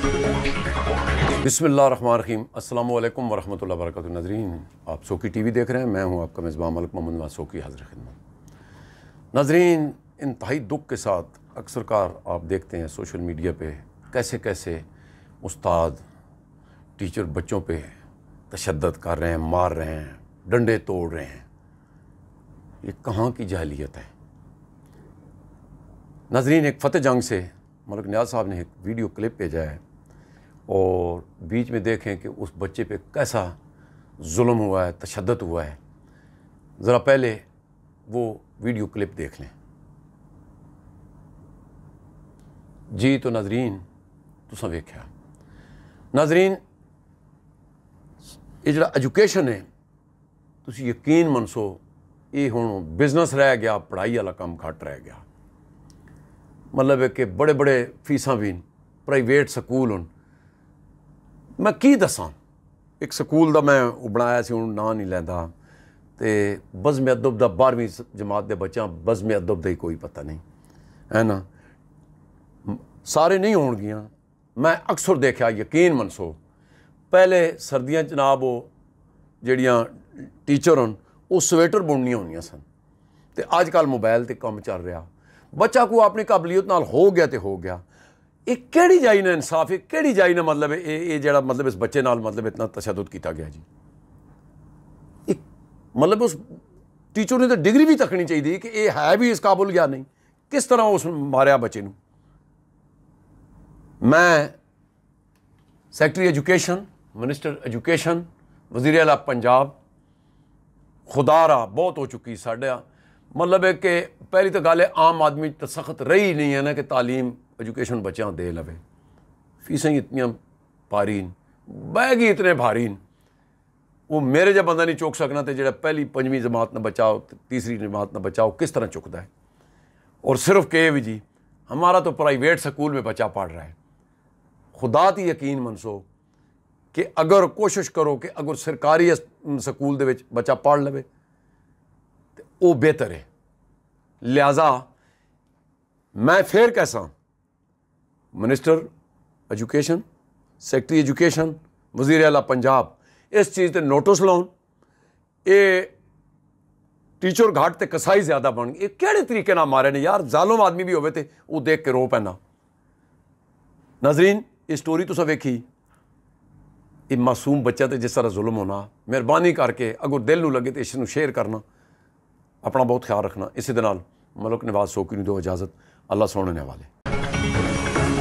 बसमीम अल्लाम वरहमल वर्क नजरीन आप सोकी टीवी देख रहे हैं मैं हूं आपका मेज़बान मलक मोहम्मद सोकी हाजिर खिदमत नजरीन इंतहाई दुख के साथ अक्सर कार आप देखते हैं सोशल मीडिया पर कैसे कैसे उस्ताद टीचर बच्चों पर तशद कर रहे हैं मार रहे हैं डंडे तोड़ रहे हैं ये कहाँ की जहलीत है नजरीन एक फ़तेह जंग से मलक न्याज साहब ने एक वीडियो क्लिप भेजा है और बीच में देखें कि उस बच्चे पे कैसा जुल्म हुआ है तशद हुआ है ज़रा पहले वो वीडियो क्लिप देख लें जी तो नाजरीन तुसा वेख्या नाजरीन ये जो एजुकेशन है तुम यकीन मनसो ये हूँ बिजनेस रह गया पढ़ाई वाला काम घट रह गया मतलब है कि बड़े बड़े फीसा भी प्राइवेट स्कूल हैं ਮੈਂ ਕੀ ਦੱਸਾਂ ਇੱਕ ਸਕੂਲ ਦਾ ਮੈਂ ਉਹ ਬਣਾਇਆ ਸੀ ਹੁਣ ਨਾਂ ਨਹੀਂ ਲੈਂਦਾ ਤੇ ਬਜ਼ਮੇ ਅਦਬ ਦਾ 12ਵੀਂ ਜਮਾਤ ਦੇ ਬੱਚਾ ਬਜ਼ਮੇ ਅਦਬ ਦਾ ਹੀ ਕੋਈ ਪਤਾ ਨਹੀਂ ਹੈ ਨਾ ਸਾਰੇ ਨਹੀਂ ਹੋਣਗੀਆਂ ਮੈਂ ਅਕਸਰ ਦੇਖਿਆ ਯਕੀਨ ਮਨਸੋ ਪਹਿਲੇ ਸਰਦੀਆਂ ਜਨਾਬ ਉਹ ਜਿਹੜੀਆਂ ਟੀਚਰ ਹਨ ਉਹ ਸਵੈਟਰ ਬੁਣਨੀਆਂ ਹੁੰਦੀਆਂ ਸਨ ਤੇ ਅੱਜ ਕੱਲ ਮੋਬਾਈਲ ਤੇ ਕੰਮ ਚੱਲ ਰਿਹਾ ਬੱਚਾ ਕੋ ਆਪਣੀ ਕਾਬਲੀਅਤ ਨਾਲ ਹੋ ਗਿਆ ਤੇ ਹੋ ਗਿਆ एक कड़ी जाई ने इंसाफ एक कहड़ी जाई ने मतलब ये जरा मतलब इस बच्चे नाल मतलब इतना तशद किया गया जी एक मतलब उस टीचर ने तो डिग्री भी तकनी चाहिए कि यह है भी इस काबुल गया नहीं किस तरह उस मारिया बच्चे मैं सैकटरी एजुकेशन मिनिस्टर एजुकेशन वजीर अला पंजाब खुदारा बहुत हो चुकी साढ़ा मतलब है कि पहली तो गल आम आदमी तो सख्त रही नहीं है ना कि तालीम एजुकेशन बच्चा दे लवे फीसें इतनी भारी बैग ही इतने भारी वो मेरे जब बंदा नहीं चुक सकना तो जो पहली पंजी जमात ना बचाओ तीसरी जमात ना बचाओ किस तरह चुकता है और सिर्फ के भी जी हमारा तो प्राइवेट स्कूल में बच्चा पढ़ रहा है खुदा ती यकीन मनसो कि अगर कोशिश करो कि अगर सरकारी स्कूल के बच्चा पढ़ लवे तो वह बेहतर है लिहाजा मैं फिर कैसा ਮਿਨਿਸਟਰ ਐਜੂਕੇਸ਼ਨ ਸੈਕਟਰੀ ਐਜੂਕੇਸ਼ਨ ਵਜ਼ੀਰ ਆਲਾ ਪੰਜਾਬ ਇਸ ਚੀਜ਼ ਤੇ ਨੋਟਿਸ ਲਾਉਣ ਇਹ ਟੀਚਰ ਘਾਟ ਤੇ ਕਸਾਈ ਜ਼ਿਆਦਾ ਬਣ ਗਈ ਇਹ ਕਿਹੜੇ ਤਰੀਕੇ ਨਾਲ ਮਾਰੇ ਨੇ ਯਾਰ ਜ਼ਾਲਮ ਆਦਮੀ ਵੀ ਹੋਵੇ ਤੇ ਉਹ ਦੇਖ ਕੇ ਰੋ ਪੈਣਾ ਨਾਜ਼ਰੀਨ ਇਹ ਸਟੋਰੀ ਤੁਸੀਂ ਵੇਖੀ ਇਹ ਮਾਸੂਮ ਬੱਚਾ ਤੇ ਜਿਸ ਤਰ੍ਹਾਂ ਜ਼ੁਲਮ ਹੋਣਾ ਮਿਹਰਬਾਨੀ ਕਰਕੇ ਅਗਰ ਦਿਲ ਨੂੰ ਲੱਗੇ ਤੇ ਇਸ ਨੂੰ ਸ਼ੇਅਰ ਕਰਨਾ ਆਪਣਾ ਬਹੁਤ ਖਿਆਲ ਰੱਖਣਾ ਇਸੇ ਦੇ ਨਾਲ ਮਲਕ ਨਿਵਾਜ਼ ਸੋਕੀ ਨੂੰ ਦਿਓ ਇਜਾਜ਼ਤ ਅੱਲਾ ਸੋਹਣੇ ਨੇ ਵਾਲੇ